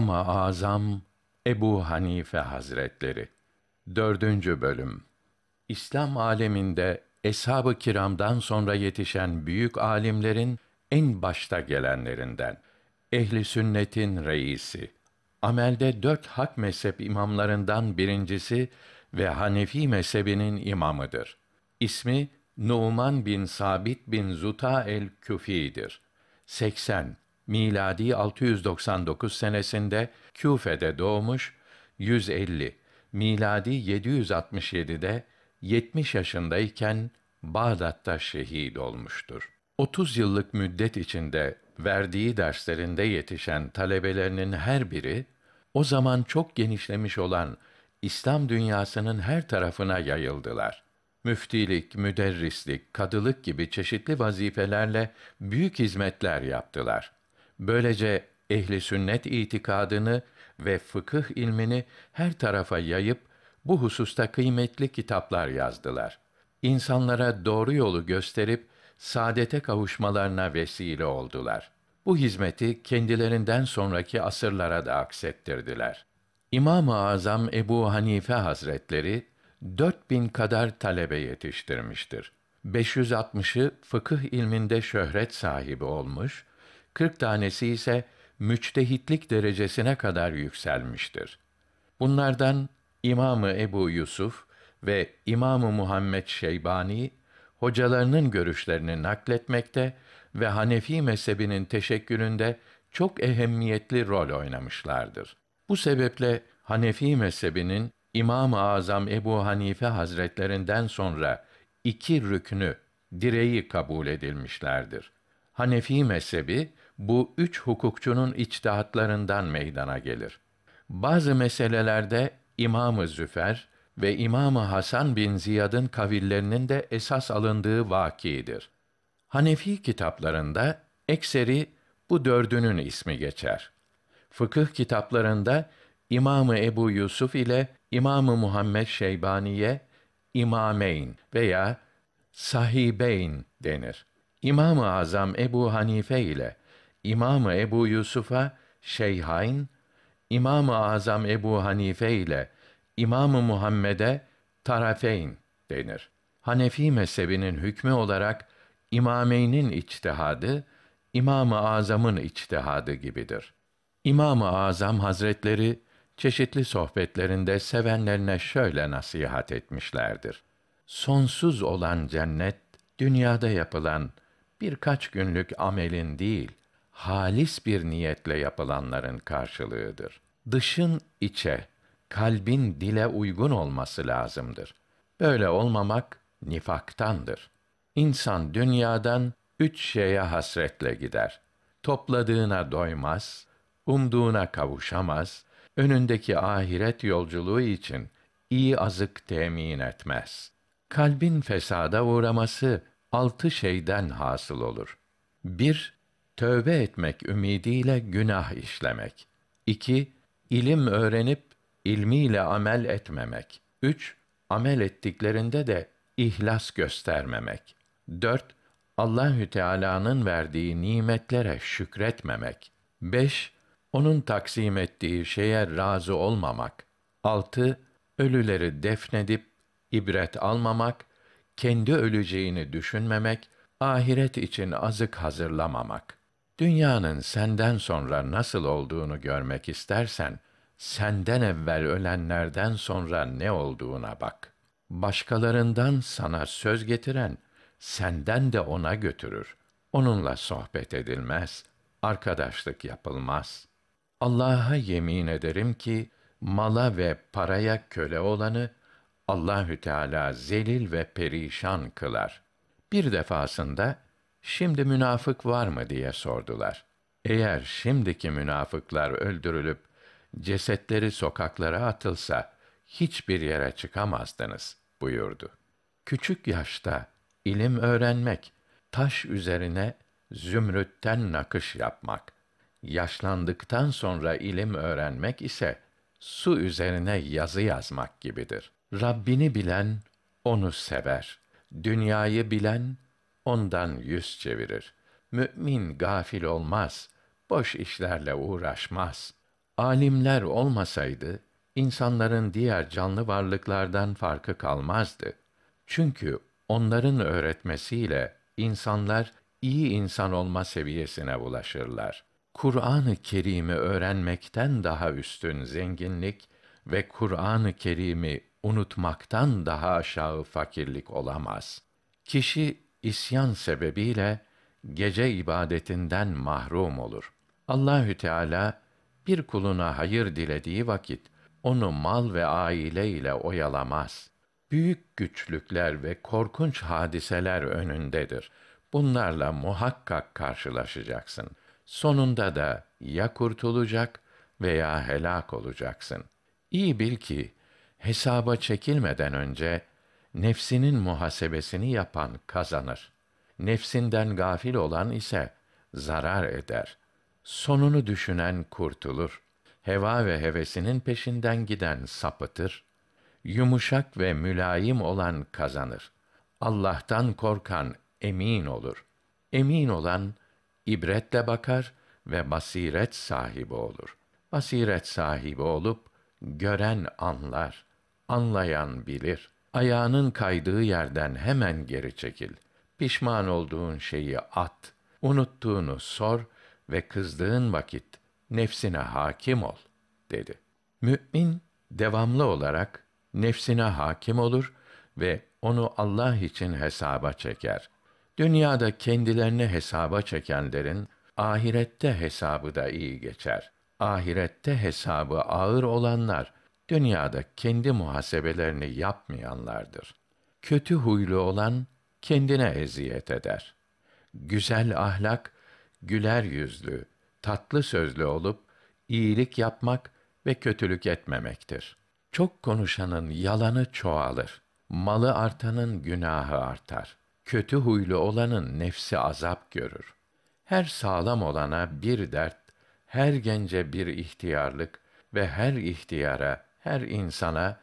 İmam-ı Azam Ebu Hanife Hazretleri 4. bölüm İslam aleminde eshab-ı kiramdan sonra yetişen büyük alimlerin en başta gelenlerinden ehli sünnetin reisi amelde dört hak mezhep imamlarından birincisi ve Hanefi mezhebinin imamıdır. İsmi Numan bin Sabit bin Zuta el-Küfi'dir. 80 miladi 699 senesinde Küfe'de doğmuş, 150 miladi 767'de 70 yaşındayken Bağdat'ta şehit olmuştur. 30 yıllık müddet içinde verdiği derslerinde yetişen talebelerinin her biri o zaman çok genişlemiş olan İslam dünyasının her tarafına yayıldılar. Müftilik, müderrislik, kadılık gibi çeşitli vazifelerle büyük hizmetler yaptılar. Böylece ehli sünnet itikadını ve fıkıh ilmini her tarafa yayıp bu hususta kıymetli kitaplar yazdılar. İnsanlara doğru yolu gösterip saadete kavuşmalarına vesile oldular. Bu hizmeti kendilerinden sonraki asırlara da aksettirdiler. İmam-ı Azam Ebu Hanife Hazretleri 4000 kadar talebe yetiştirmiştir. 560'ı fıkıh ilminde şöhret sahibi olmuş, 40 tanesi ise müçtehitlik derecesine kadar yükselmiştir. Bunlardan İmamı Ebu Yusuf ve İmamı Muhammed Şeybani hocalarının görüşlerini nakletmekte ve Hanefi mezhebinin teşekkülünde çok ehemmiyetli rol oynamışlardır. Bu sebeple Hanefi mezhebinin İmam-ı Azam Ebu Hanife Hazretlerinden sonra iki rüknü, direği kabul edilmişlerdir. Hanefi mezhebi bu üç hukukçunun içtihatlarından meydana gelir. Bazı meselelerde İmam-ı Züfer ve İmam-ı Hasan bin Ziyad'ın kavillerinin de esas alındığı vakidir. Hanefi kitaplarında ekseri bu dördünün ismi geçer. Fıkıh kitaplarında İmamı Ebu Yusuf ile İmamı Muhammed Şeybani'ye İmameyn veya Sahibeyn denir. İmam-ı Azam Ebu Hanife ile İmam-ı Ebu Yusuf'a Şeyhain, İmam-ı Azam Ebu Hanife ile İmam-ı Muhammed'e Tarafeyn denir. Hanefi mezhebinin hükmü olarak İmameynin içtihadı, İmam-ı Azam'ın içtihadı gibidir. İmam-ı Azam Hazretleri çeşitli sohbetlerinde sevenlerine şöyle nasihat etmişlerdir. Sonsuz olan cennet dünyada yapılan birkaç günlük amelin değil, halis bir niyetle yapılanların karşılığıdır. Dışın içe, kalbin dile uygun olması lazımdır. Böyle olmamak nifaktandır. İnsan dünyadan üç şeye hasretle gider. Topladığına doymaz, umduğuna kavuşamaz, önündeki ahiret yolculuğu için iyi azık temin etmez. Kalbin fesada uğraması altı şeyden hasıl olur. 1. Tövbe etmek ümidiyle günah işlemek. 2. İlim öğrenip ilmiyle amel etmemek. 3. Amel ettiklerinde de ihlas göstermemek. 4. Allahü Teala'nın verdiği nimetlere şükretmemek. 5. Onun taksim ettiği şeye razı olmamak. 6. Ölüleri defnedip ibret almamak kendi öleceğini düşünmemek, ahiret için azık hazırlamamak. Dünyanın senden sonra nasıl olduğunu görmek istersen, senden evvel ölenlerden sonra ne olduğuna bak. Başkalarından sana söz getiren, senden de ona götürür. Onunla sohbet edilmez, arkadaşlık yapılmaz. Allah'a yemin ederim ki, mala ve paraya köle olanı, Allahü Teala zelil ve perişan kılar. Bir defasında şimdi münafık var mı diye sordular. Eğer şimdiki münafıklar öldürülüp cesetleri sokaklara atılsa hiçbir yere çıkamazdınız buyurdu. Küçük yaşta ilim öğrenmek, taş üzerine zümrütten nakış yapmak, yaşlandıktan sonra ilim öğrenmek ise su üzerine yazı yazmak gibidir. Rabbini bilen onu sever. Dünyayı bilen ondan yüz çevirir. Mümin gafil olmaz, boş işlerle uğraşmaz. Alimler olmasaydı insanların diğer canlı varlıklardan farkı kalmazdı. Çünkü onların öğretmesiyle insanlar iyi insan olma seviyesine ulaşırlar. Kur'an-ı Kerim'i öğrenmekten daha üstün zenginlik ve Kur'an-ı Kerim'i unutmaktan daha aşağı fakirlik olamaz. Kişi isyan sebebiyle gece ibadetinden mahrum olur. Allahü Teala bir kuluna hayır dilediği vakit onu mal ve aile ile oyalamaz. Büyük güçlükler ve korkunç hadiseler önündedir. Bunlarla muhakkak karşılaşacaksın. Sonunda da ya kurtulacak veya helak olacaksın. İyi bil ki hesaba çekilmeden önce nefsinin muhasebesini yapan kazanır. Nefsinden gafil olan ise zarar eder. Sonunu düşünen kurtulur. Heva ve hevesinin peşinden giden sapıtır. Yumuşak ve mülayim olan kazanır. Allah'tan korkan emin olur. Emin olan ibretle bakar ve basiret sahibi olur. Basiret sahibi olup gören anlar anlayan bilir. Ayağının kaydığı yerden hemen geri çekil. Pişman olduğun şeyi at, unuttuğunu sor ve kızdığın vakit nefsine hakim ol, dedi. Mü'min, devamlı olarak nefsine hakim olur ve onu Allah için hesaba çeker. Dünyada kendilerini hesaba çekenlerin, ahirette hesabı da iyi geçer. Ahirette hesabı ağır olanlar, dünyada kendi muhasebelerini yapmayanlardır. Kötü huylu olan kendine eziyet eder. Güzel ahlak, güler yüzlü, tatlı sözlü olup iyilik yapmak ve kötülük etmemektir. Çok konuşanın yalanı çoğalır. Malı artanın günahı artar. Kötü huylu olanın nefsi azap görür. Her sağlam olana bir dert, her gence bir ihtiyarlık ve her ihtiyara her insana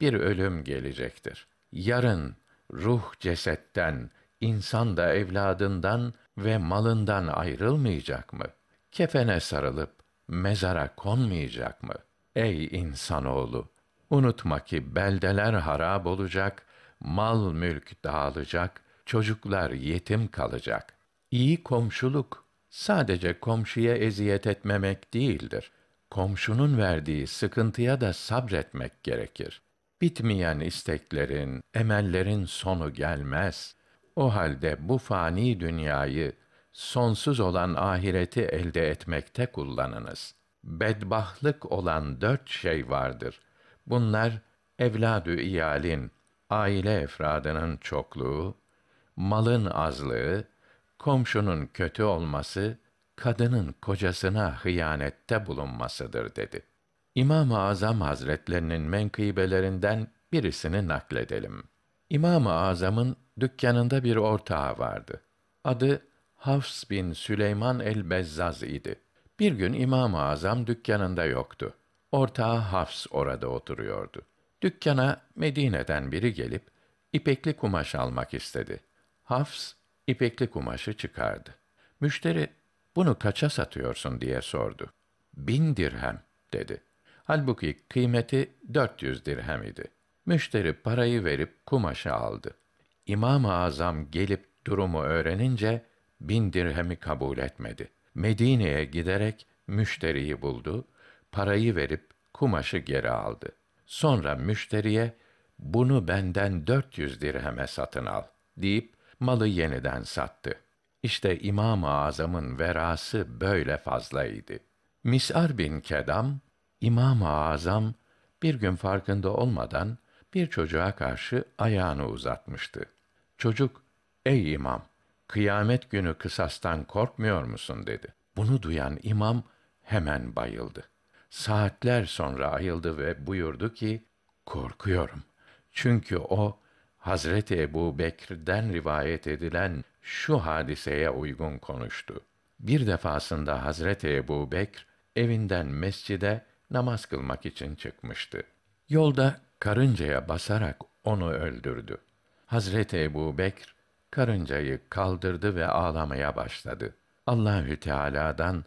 bir ölüm gelecektir. Yarın ruh cesetten, insan da evladından ve malından ayrılmayacak mı? Kefene sarılıp mezara konmayacak mı? Ey insanoğlu! Unutma ki beldeler harab olacak, mal mülk dağılacak, çocuklar yetim kalacak. İyi komşuluk sadece komşuya eziyet etmemek değildir komşunun verdiği sıkıntıya da sabretmek gerekir. Bitmeyen isteklerin, emellerin sonu gelmez. O halde bu fani dünyayı sonsuz olan ahireti elde etmekte kullanınız. Bedbahlık olan dört şey vardır. Bunlar evladü iyalin, aile efradının çokluğu, malın azlığı, komşunun kötü olması kadının kocasına hıyanette bulunmasıdır dedi. İmam-ı Azam Hazretlerinin menkıbelerinden birisini nakledelim. İmam-ı Azam'ın dükkanında bir ortağı vardı. Adı Hafs bin Süleyman el-Bezzaz idi. Bir gün İmam-ı Azam dükkanında yoktu. Ortağı Hafs orada oturuyordu. Dükkana Medine'den biri gelip ipekli kumaş almak istedi. Hafs ipekli kumaşı çıkardı. Müşteri bunu kaça satıyorsun diye sordu. Bin dirhem dedi. Halbuki kıymeti 400 dirhem idi. Müşteri parayı verip kumaşı aldı. İmam-ı Azam gelip durumu öğrenince bin dirhemi kabul etmedi. Medine'ye giderek müşteriyi buldu, parayı verip kumaşı geri aldı. Sonra müşteriye bunu benden 400 dirheme satın al deyip malı yeniden sattı. İşte İmam-ı Azam'ın verası böyle fazlaydı. Mis'ar bin Kedam, İmam-ı Azam bir gün farkında olmadan bir çocuğa karşı ayağını uzatmıştı. Çocuk, ''Ey imam, kıyamet günü kısastan korkmuyor musun?'' dedi. Bunu duyan imam hemen bayıldı. Saatler sonra ayıldı ve buyurdu ki, ''Korkuyorum. Çünkü o, Hazreti Ebu Bekir'den rivayet edilen şu hadiseye uygun konuştu. Bir defasında Hazreti Ebu Bekr, evinden mescide namaz kılmak için çıkmıştı. Yolda karıncaya basarak onu öldürdü. Hazreti Ebu Bekr, karıncayı kaldırdı ve ağlamaya başladı. Allahü Teala'dan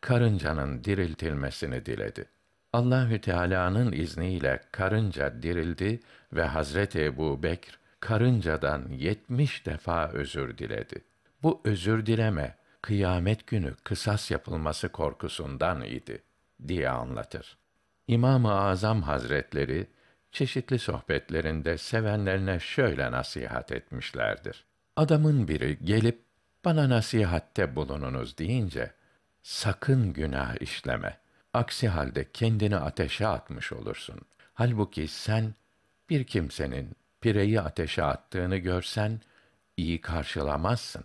karıncanın diriltilmesini diledi. Allahü Teala'nın izniyle karınca dirildi ve Hazreti Ebu Bekr karıncadan yetmiş defa özür diledi. Bu özür dileme, kıyamet günü kısas yapılması korkusundan idi, diye anlatır. İmam-ı Azam Hazretleri, çeşitli sohbetlerinde sevenlerine şöyle nasihat etmişlerdir. Adamın biri gelip, bana nasihatte bulununuz deyince, sakın günah işleme. Aksi halde kendini ateşe atmış olursun. Halbuki sen, bir kimsenin pireyi ateşe attığını görsen iyi karşılamazsın.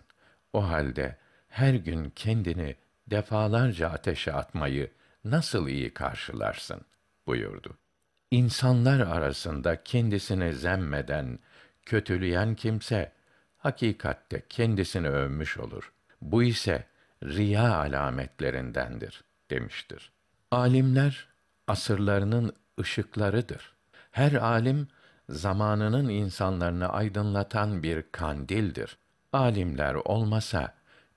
O halde her gün kendini defalarca ateşe atmayı nasıl iyi karşılarsın buyurdu. İnsanlar arasında kendisini zemmeden, kötüleyen kimse hakikatte kendisini övmüş olur. Bu ise riya alametlerindendir demiştir. Alimler asırlarının ışıklarıdır. Her alim zamanının insanlarını aydınlatan bir kandildir. Alimler olmasa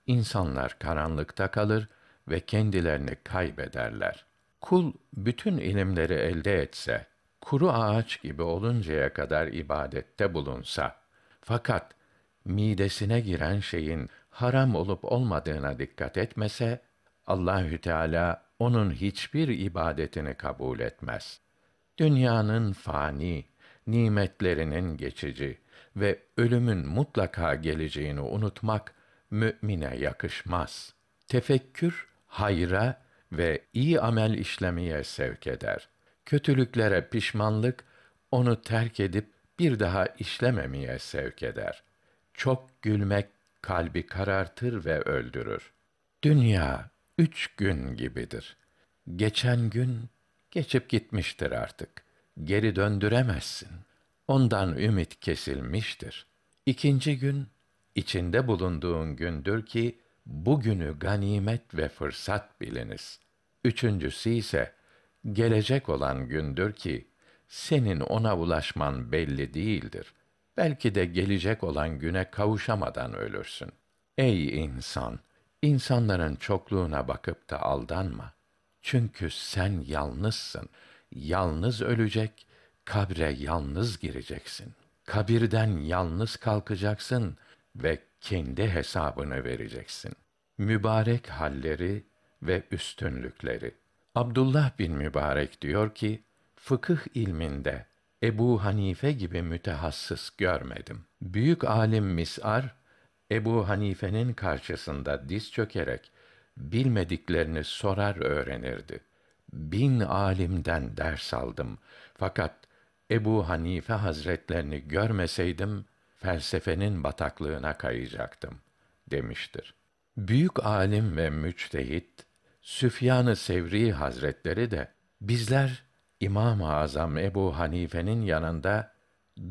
insanlar karanlıkta kalır ve kendilerini kaybederler. Kul bütün ilimleri elde etse, kuru ağaç gibi oluncaya kadar ibadette bulunsa fakat midesine giren şeyin haram olup olmadığına dikkat etmese Allahü Teala onun hiçbir ibadetini kabul etmez. Dünyanın fani, nimetlerinin geçici ve ölümün mutlaka geleceğini unutmak mümine yakışmaz. Tefekkür hayra ve iyi amel işlemeye sevk eder. Kötülüklere pişmanlık onu terk edip bir daha işlememeye sevk eder. Çok gülmek kalbi karartır ve öldürür. Dünya üç gün gibidir. Geçen gün geçip gitmiştir artık.'' geri döndüremezsin. Ondan ümit kesilmiştir. İkinci gün, içinde bulunduğun gündür ki, bugünü ganimet ve fırsat biliniz. Üçüncüsü ise, gelecek olan gündür ki, senin ona ulaşman belli değildir. Belki de gelecek olan güne kavuşamadan ölürsün. Ey insan! İnsanların çokluğuna bakıp da aldanma. Çünkü sen yalnızsın.'' yalnız ölecek, kabre yalnız gireceksin. Kabirden yalnız kalkacaksın ve kendi hesabını vereceksin. Mübarek halleri ve üstünlükleri. Abdullah bin Mübarek diyor ki, fıkıh ilminde Ebu Hanife gibi mütehassıs görmedim. Büyük alim Mis'ar, Ebu Hanife'nin karşısında diz çökerek bilmediklerini sorar öğrenirdi.'' bin alimden ders aldım. Fakat Ebu Hanife Hazretlerini görmeseydim felsefenin bataklığına kayacaktım demiştir. Büyük alim ve müçtehit Süfyan-ı Sevri Hazretleri de bizler İmam-ı Azam Ebu Hanife'nin yanında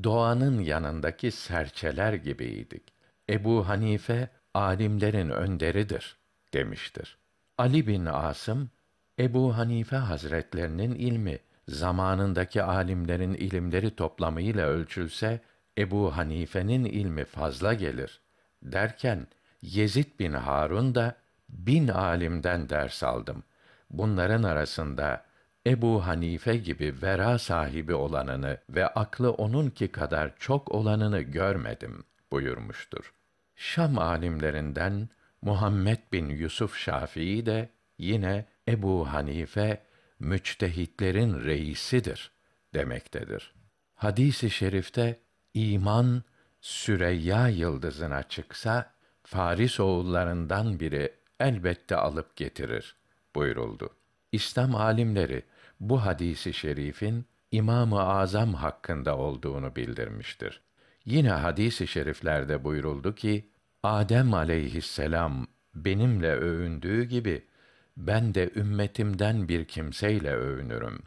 doğanın yanındaki serçeler gibiydik. Ebu Hanife alimlerin önderidir demiştir. Ali bin Asım Ebu Hanife Hazretlerinin ilmi zamanındaki alimlerin ilimleri toplamıyla ölçülse Ebu Hanife'nin ilmi fazla gelir derken Yezid bin Harun da bin alimden ders aldım. Bunların arasında Ebu Hanife gibi vera sahibi olanını ve aklı onunki kadar çok olanını görmedim buyurmuştur. Şam alimlerinden Muhammed bin Yusuf Şafii de yine Ebu Hanife müçtehitlerin reisidir demektedir. Hadisi şerifte iman Süreyya yıldızına çıksa Faris oğullarından biri elbette alıp getirir buyuruldu. İslam alimleri bu hadisi şerifin İmam-ı Azam hakkında olduğunu bildirmiştir. Yine hadisi şeriflerde buyuruldu ki Adem aleyhisselam benimle övündüğü gibi ben de ümmetimden bir kimseyle övünürüm.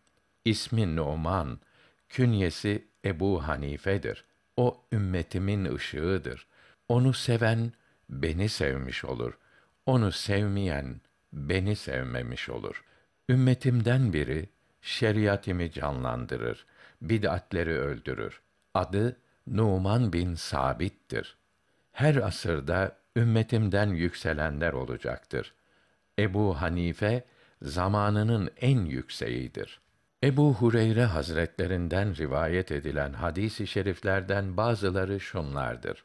İsmi Numan, künyesi Ebu Hanife'dir. O ümmetimin ışığıdır. Onu seven beni sevmiş olur. Onu sevmeyen beni sevmemiş olur. Ümmetimden biri şeriatimi canlandırır, bid'atleri öldürür. Adı Numan bin Sabit'tir. Her asırda ümmetimden yükselenler olacaktır.'' Ebu Hanife zamanının en yükseğidir. Ebu Hureyre Hazretlerinden rivayet edilen hadis-i şeriflerden bazıları şunlardır.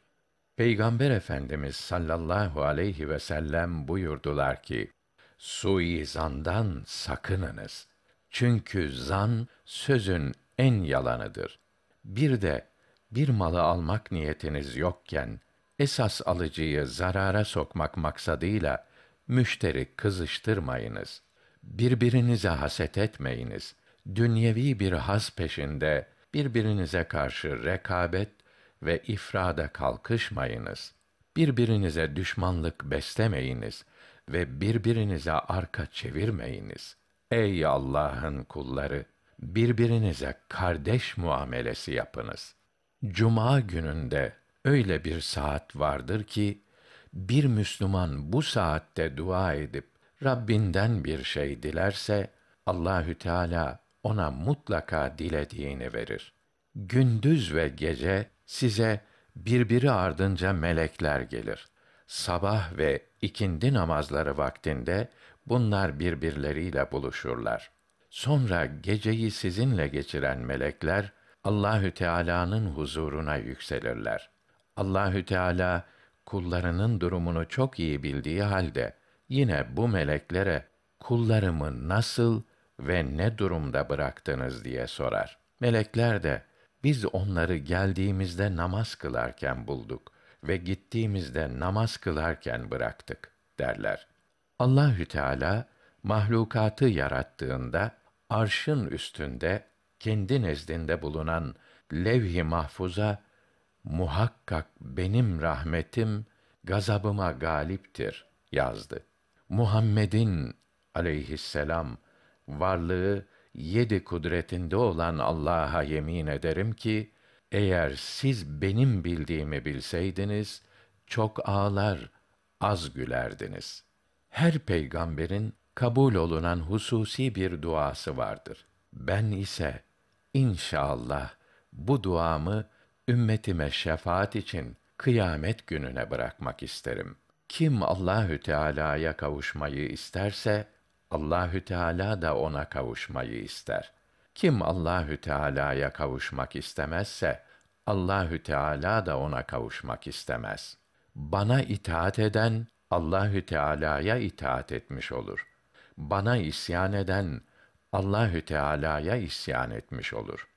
Peygamber Efendimiz sallallahu aleyhi ve sellem buyurdular ki: Suizandan sakınınız. Çünkü zan sözün en yalanıdır. Bir de bir malı almak niyetiniz yokken esas alıcıyı zarara sokmak maksadıyla müşterik kızıştırmayınız. Birbirinize haset etmeyiniz. Dünyevi bir haz peşinde birbirinize karşı rekabet ve ifrada kalkışmayınız. Birbirinize düşmanlık beslemeyiniz ve birbirinize arka çevirmeyiniz. Ey Allah'ın kulları, birbirinize kardeş muamelesi yapınız. Cuma gününde öyle bir saat vardır ki bir Müslüman bu saatte dua edip Rabbinden bir şey dilerse Allahü Teala ona mutlaka dilediğini verir. Gündüz ve gece size birbiri ardınca melekler gelir. Sabah ve ikindi namazları vaktinde bunlar birbirleriyle buluşurlar. Sonra geceyi sizinle geçiren melekler Allahü Teala'nın huzuruna yükselirler. Allahü Teala kullarının durumunu çok iyi bildiği halde yine bu meleklere kullarımı nasıl ve ne durumda bıraktınız diye sorar. Melekler de biz onları geldiğimizde namaz kılarken bulduk ve gittiğimizde namaz kılarken bıraktık derler. Allahü Teala mahlukatı yarattığında arşın üstünde kendi nezdinde bulunan levh-i mahfuza muhakkak benim rahmetim gazabıma galiptir yazdı. Muhammed'in aleyhisselam varlığı yedi kudretinde olan Allah'a yemin ederim ki eğer siz benim bildiğimi bilseydiniz çok ağlar az gülerdiniz. Her peygamberin kabul olunan hususi bir duası vardır. Ben ise inşallah bu duamı ümmetime şefaat için kıyamet gününe bırakmak isterim. Kim Allahü Teala'ya kavuşmayı isterse Allahü Teala da ona kavuşmayı ister. Kim Allahü Teala'ya kavuşmak istemezse Allahü Teala da ona kavuşmak istemez. Bana itaat eden Allahü Teala'ya itaat etmiş olur. Bana isyan eden Allahü Teala'ya isyan etmiş olur.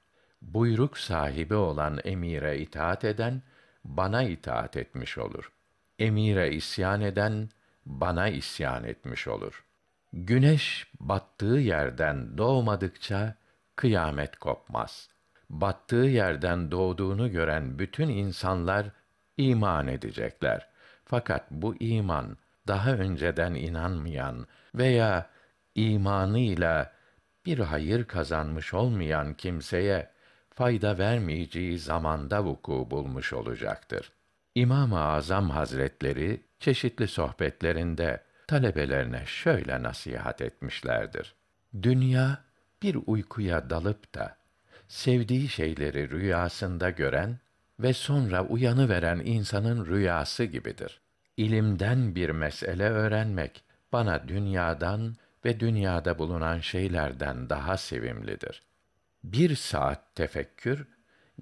Buyruk sahibi olan emire itaat eden bana itaat etmiş olur. Emire isyan eden bana isyan etmiş olur. Güneş battığı yerden doğmadıkça kıyamet kopmaz. Battığı yerden doğduğunu gören bütün insanlar iman edecekler. Fakat bu iman daha önceden inanmayan veya imanıyla bir hayır kazanmış olmayan kimseye fayda vermeyeceği zamanda vuku bulmuş olacaktır. İmam-ı Azam Hazretleri çeşitli sohbetlerinde talebelerine şöyle nasihat etmişlerdir. Dünya bir uykuya dalıp da sevdiği şeyleri rüyasında gören ve sonra uyanı veren insanın rüyası gibidir. İlimden bir mesele öğrenmek bana dünyadan ve dünyada bulunan şeylerden daha sevimlidir.'' bir saat tefekkür,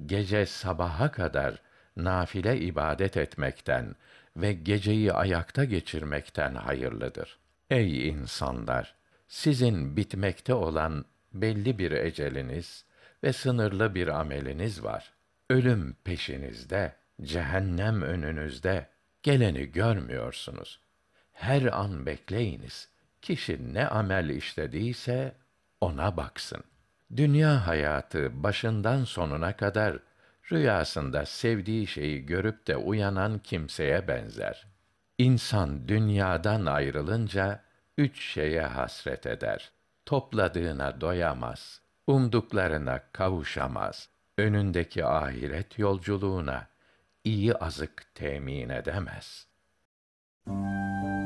gece sabaha kadar nafile ibadet etmekten ve geceyi ayakta geçirmekten hayırlıdır. Ey insanlar! Sizin bitmekte olan belli bir eceliniz ve sınırlı bir ameliniz var. Ölüm peşinizde, cehennem önünüzde, geleni görmüyorsunuz. Her an bekleyiniz. Kişi ne amel işlediyse ona baksın dünya hayatı başından sonuna kadar rüyasında sevdiği şeyi görüp de uyanan kimseye benzer. İnsan dünyadan ayrılınca üç şeye hasret eder. Topladığına doyamaz, umduklarına kavuşamaz. Önündeki ahiret yolculuğuna iyi azık temin edemez. Müzik